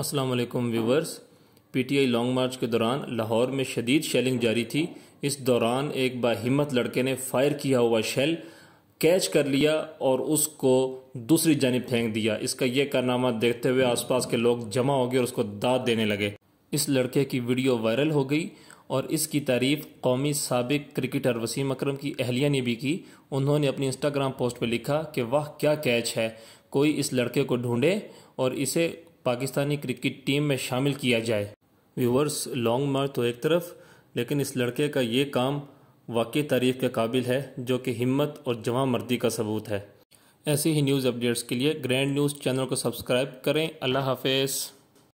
Aslam viewers P T I long march के दौरान लाहौर में शदीद शेलिंग जारी थी इस दौरान एक बाहिम्मत लड़के ने फायर किया हुआ शेल कैच कर लिया और उसको दूसरी जानब फेंक दिया इसका यह कारनामा देखते हुए आस पास के लोग जमा हो गए और उसको दाद देने लगे इस लड़के की वीडियो वायरल हो गई और इसकी तारीफ कौमी सबक क्रिकेटर वसीम अक्रम की अहलिया ने भी की उन्होंने अपनी इंस्टाग्राम पोस्ट पर लिखा कि वाह क्या कैच है कोई इस लड़के को ढूंढे और इसे पाकिस्तानी क्रिकेट टीम में शामिल किया जाए व्यूवर्स लॉन्ग मार्च तो एक तरफ लेकिन इस लड़के का ये काम वाकई तारीफ के काबिल है जो कि हिम्मत और जवां मर्दी का सबूत है ऐसी ही न्यूज़ अपडेट्स के लिए ग्रैंड न्यूज़ चैनल को सब्सक्राइब करें अल्लाह हाफिज़